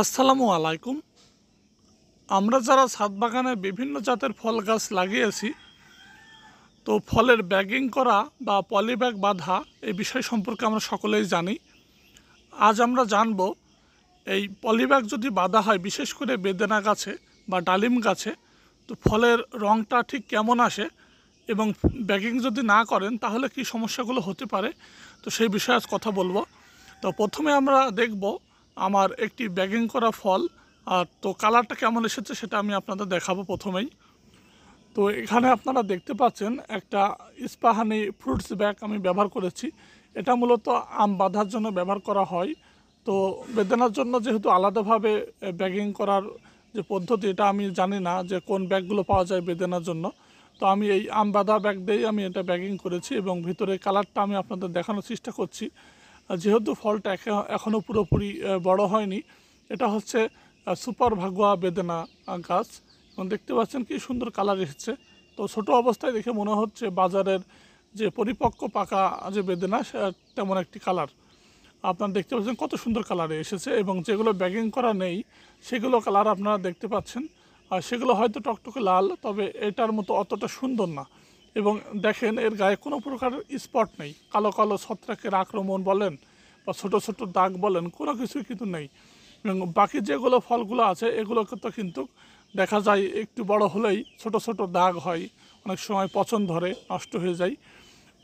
আসসালামু আলাইকুম আমরা যারা ছাদ বাগানে বিভিন্ন জাতের ফল গাছ লাগিয়েছি তো ফলের ব্যাগিং করা বা পলিব্যাগ বাঁধা এই বিষয় সম্পর্কে আমরা সকলেই জানি আজ আমরা জানব এই পলিব্যাগ যদি বাঁধা হয় বিশেষ করে বেদেনা গাছে বা ডালিম গাছে তো ফলের রঙটা ঠিক কেমন আসে এবং ব্যাগিং যদি না করেন তাহলে কি সমস্যাগুলো হতে পারে তো সেই বিষয়ে আজ কথা বলবো তো প্রথমে আমরা দেখব আমার একটি ব্যাগিং করা ফল আর তো কালারটা কেমন এসেছে সেটা আমি আপনাদের দেখাবো প্রথমেই তো এখানে আপনারা দেখতে পাচ্ছেন একটা ইস্পাহানি ফ্রুটস ব্যাগ আমি ব্যবহার করেছি এটা মূলত আম বাঁধার জন্য ব্যবহার করা হয় তো বেদনার জন্য যেহেতু আলাদাভাবে ব্যাগিং করার যে পদ্ধতি এটা আমি জানি না যে কোন ব্যাগগুলো পাওয়া যায় বেদনার জন্য তো আমি এই আম বাঁধা ব্যাগ দিয়েই আমি এটা ব্যাগিং করেছি এবং ভিতরে কালারটা আমি আপনাদের দেখানোর চেষ্টা করছি যেহেতু ফলটা এখনও পুরোপুরি বড় হয়নি এটা হচ্ছে সুপার ভাগুয়া বেদনা গাছ এবং দেখতে পাচ্ছেন কি সুন্দর কালার এসেছে তো ছোট অবস্থায় দেখে মনে হচ্ছে বাজারের যে পরিপক্ক পাকা যে বেদনা তেমন একটি কালার আপনারা দেখতে পাচ্ছেন কত সুন্দর কালারে এসেছে এবং যেগুলো ব্যাগিং করা নেই সেগুলো কালার আপনারা দেখতে পাচ্ছেন আর সেগুলো হয়তো টকটকে লাল তবে এটার মতো অতটা সুন্দর না এবং দেখেন এর গায়ে কোনো প্রকার স্পট নেই কালো কালো ছত্রাকের আক্রমণ বলেন বা ছোট ছোট দাগ বলেন কোনো কিছু কিন্তু নেই এবং বাকি যেগুলো ফলগুলো আছে এগুলোকে তো কিন্তু দেখা যায় একটু বড় হলেই ছোট ছোট দাগ হয় অনেক সময় পছন্দ ধরে নষ্ট হয়ে যায়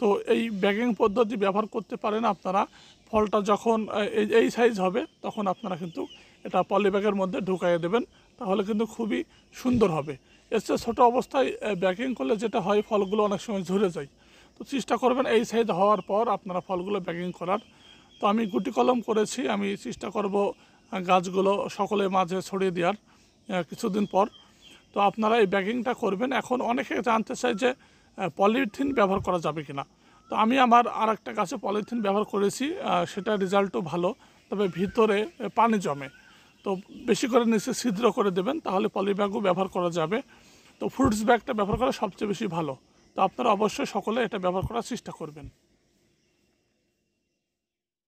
তো এই ব্যাগিং পদ্ধতি ব্যবহার করতে পারেন আপনারা ফলটা যখন এই সাইজ হবে তখন আপনারা কিন্তু এটা পলিব্যাগের মধ্যে ঢুকাইয়ে দেবেন তাহলে কিন্তু খুবই সুন্দর হবে এর চেয়ে ছোটো অবস্থায় ব্যাকিং করলে যেটা হয় ফলগুলো অনেক সময় ঝরে যায় তো চেষ্টা করবেন এই সাইজ হওয়ার পর আপনারা ফলগুলো ব্যাকিং করার তো আমি গুটি কলম করেছি আমি চেষ্টা করব গাছগুলো সকলের মাঝে ছড়িয়ে দেওয়ার কিছুদিন পর তো আপনারা এই ব্যাগিংটা করবেন এখন অনেকে জানতে চাই যে পলিথিন ব্যবহার করা যাবে কি না তো আমি আমার আর একটা গাছে পলিথিন ব্যবহার করেছি সেটা রেজাল্টও ভালো তবে ভিতরে পানি জমে তো বেশি করে নিচে ছিদ্র করে দেবেন তাহলে পলি ব্যাগও ব্যবহার করা যাবে তো ফ্রুটস ব্যাগটা ব্যবহার করা সবচেয়ে বেশি ভালো তো আপনারা অবশ্যই সকলে এটা ব্যবহার করার চেষ্টা করবেন